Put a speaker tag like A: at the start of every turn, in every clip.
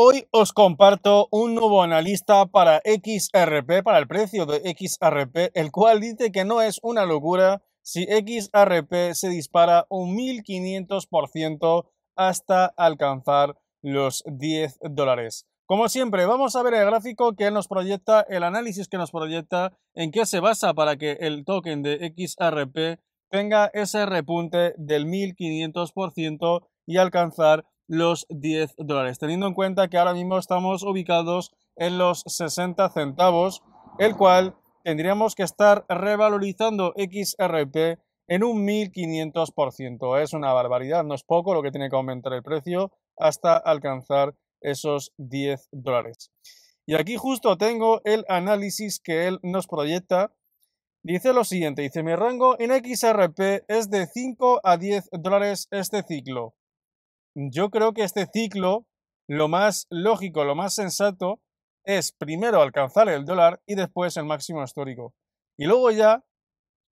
A: Hoy os comparto un nuevo analista para XRP, para el precio de XRP, el cual dice que no es una locura si XRP se dispara un 1500% hasta alcanzar los 10 dólares. Como siempre, vamos a ver el gráfico que nos proyecta, el análisis que nos proyecta, en qué se basa para que el token de XRP tenga ese repunte del 1500% y alcanzar los 10 dólares, teniendo en cuenta que ahora mismo estamos ubicados en los 60 centavos, el cual tendríamos que estar revalorizando XRP en un 1500%. Es una barbaridad, no es poco lo que tiene que aumentar el precio hasta alcanzar esos 10 dólares. Y aquí justo tengo el análisis que él nos proyecta. Dice lo siguiente, dice mi rango en XRP es de 5 a 10 dólares este ciclo yo creo que este ciclo, lo más lógico, lo más sensato, es primero alcanzar el dólar y después el máximo histórico. Y luego ya,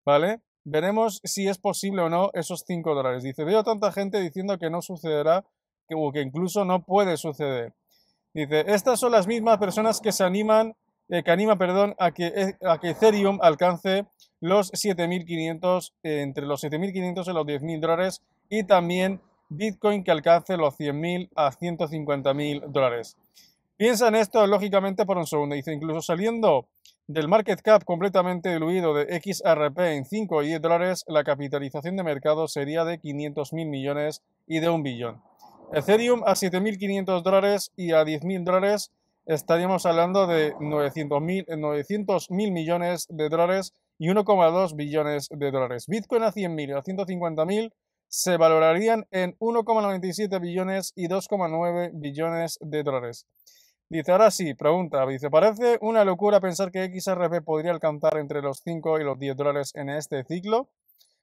A: ¿vale? Veremos si es posible o no esos 5 dólares. Dice, veo tanta gente diciendo que no sucederá que, o que incluso no puede suceder. Dice, estas son las mismas personas que se animan, eh, que anima, perdón, a que, eh, a que Ethereum alcance los 7.500, eh, entre los 7.500 y los 10.000 dólares y también Bitcoin que alcance los 100.000 a 150.000 dólares. Piensa en esto lógicamente por un segundo. Dice, incluso saliendo del market cap completamente diluido de XRP en 5 y 10 dólares, la capitalización de mercado sería de 500.000 millones y de un billón. Ethereum a 7.500 dólares y a 10.000 dólares estaríamos hablando de 900.000 900 millones de dólares y 1,2 billones de dólares. Bitcoin a 100.000 a 150.000 se valorarían en 1,97 billones y 2,9 billones de dólares. Dice, ahora sí, pregunta, dice, parece una locura pensar que XRP podría alcanzar entre los 5 y los 10 dólares en este ciclo.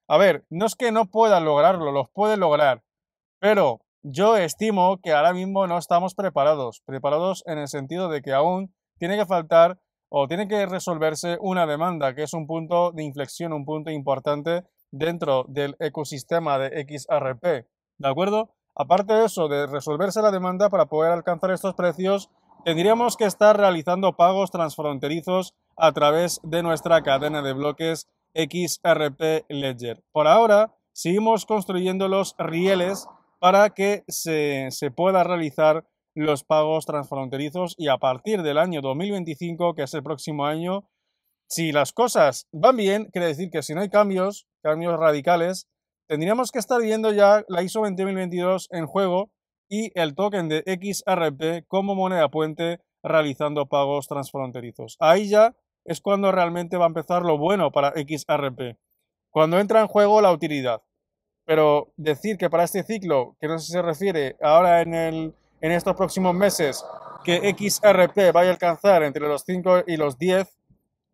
A: A ver, no es que no pueda lograrlo, los puede lograr, pero yo estimo que ahora mismo no estamos preparados, preparados en el sentido de que aún tiene que faltar o tiene que resolverse una demanda, que es un punto de inflexión, un punto importante dentro del ecosistema de XRP, ¿de acuerdo? Aparte de eso, de resolverse la demanda para poder alcanzar estos precios, tendríamos que estar realizando pagos transfronterizos a través de nuestra cadena de bloques XRP Ledger. Por ahora, seguimos construyendo los rieles para que se, se, pueda realizar los pagos transfronterizos y a partir del año 2025, que es el próximo año, si las cosas van bien, quiere decir que si no hay cambios, cambios radicales, tendríamos que estar viendo ya la ISO 20022 en juego y el token de XRP como moneda puente realizando pagos transfronterizos. Ahí ya es cuando realmente va a empezar lo bueno para XRP. Cuando entra en juego la utilidad. Pero decir que para este ciclo, que no sé si se refiere ahora en, el, en estos próximos meses, que XRP vaya a alcanzar entre los 5 y los 10,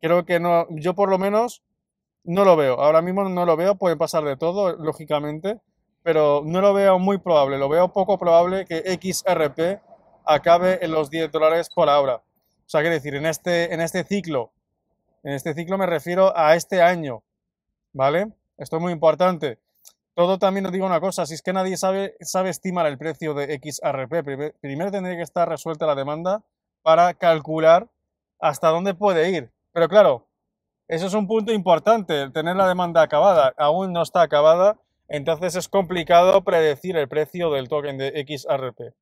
A: creo que no, yo por lo menos no lo veo. Ahora mismo no lo veo, puede pasar de todo, lógicamente, pero no lo veo muy probable. Lo veo poco probable que XRP acabe en los 10 dólares por ahora. O sea, quiero decir, en este, en este ciclo, en este ciclo me refiero a este año, ¿vale? Esto es muy importante. Todo también os digo una cosa, si es que nadie sabe, sabe estimar el precio de XRP, primero tendría que estar resuelta la demanda para calcular hasta dónde puede ir. Pero claro, eso es un punto importante, tener la demanda acabada. Aún no está acabada, entonces es complicado predecir el precio del token de XRP.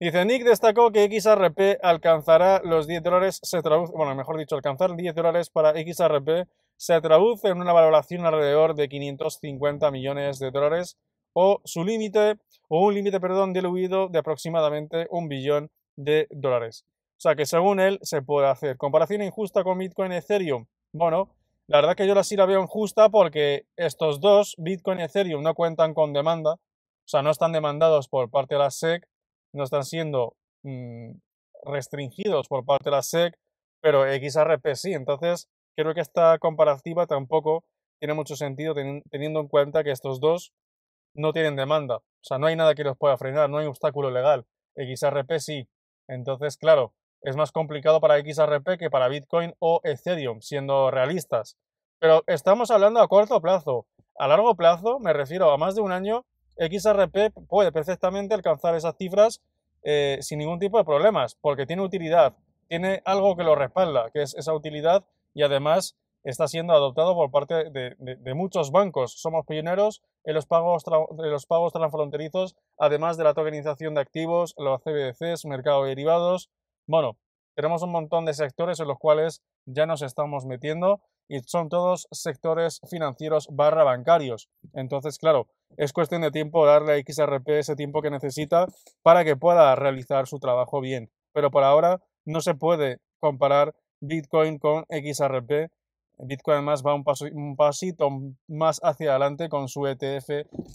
A: Dice, Nick destacó que XRP alcanzará los 10 dólares, se traduce, bueno, mejor dicho, alcanzar 10 dólares para XRP se traduce en una valoración alrededor de 550 millones de dólares o su límite, o un límite, perdón, diluido de aproximadamente un billón de dólares. O sea que según él se puede hacer. Comparación injusta con Bitcoin y Ethereum. Bueno, la verdad que yo la sí la veo injusta porque estos dos, Bitcoin y Ethereum, no cuentan con demanda. O sea, no están demandados por parte de la SEC, no están siendo mm, restringidos por parte de la SEC, pero XRP sí. Entonces, creo que esta comparativa tampoco tiene mucho sentido teniendo en cuenta que estos dos no tienen demanda. O sea, no hay nada que los pueda frenar, no hay obstáculo legal. XRP sí. Entonces, claro, es más complicado para XRP que para Bitcoin o Ethereum, siendo realistas. Pero estamos hablando a corto plazo. A largo plazo, me refiero a más de un año, XRP puede perfectamente alcanzar esas cifras eh, sin ningún tipo de problemas, porque tiene utilidad, tiene algo que lo respalda, que es esa utilidad, y además está siendo adoptado por parte de, muchos bancos. Somos pioneros en los pagos, en los pagos transfronterizos, además de la tokenización de activos, los CBDCs, mercado de derivados, bueno, tenemos un montón de sectores en los cuales ya nos estamos metiendo y son todos sectores financieros barra bancarios. Entonces, claro, es cuestión de tiempo darle a XRP ese tiempo que necesita para que pueda realizar su trabajo bien. Pero por ahora no se puede comparar Bitcoin con XRP. Bitcoin además va un, un pasito más hacia adelante con su ETF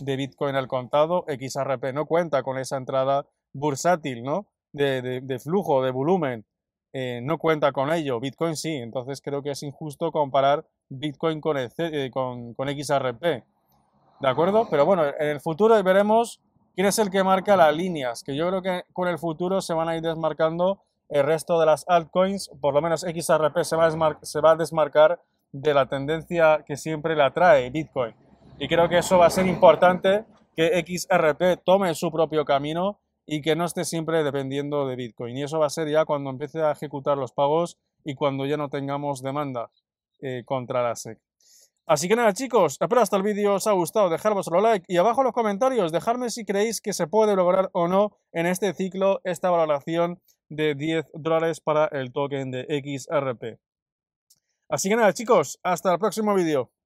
A: de Bitcoin al contado. XRP no cuenta con esa entrada bursátil, ¿no? de, flujo, de volumen, eh, no cuenta con ello, Bitcoin sí, entonces creo que es injusto comparar Bitcoin con, eh, con, XRP, ¿de acuerdo? Pero bueno, en el futuro veremos quién es el que marca las líneas, que yo creo que con el futuro se van a ir desmarcando el resto de las altcoins, por lo menos XRP se va a desmarcar de la tendencia que siempre la trae Bitcoin. Y creo que eso va a ser importante, que XRP tome su propio camino y que no esté siempre dependiendo de Bitcoin. Y eso va a ser ya cuando empiece a ejecutar los pagos y cuando ya no tengamos demanda eh, contra la SEC. Así que nada chicos, espero hasta el vídeo os ha gustado, dejad vuestro like y abajo en los comentarios dejadme si creéis que se puede lograr o no en este ciclo esta valoración de 10 dólares para el token de XRP. Así que nada chicos, hasta el próximo vídeo.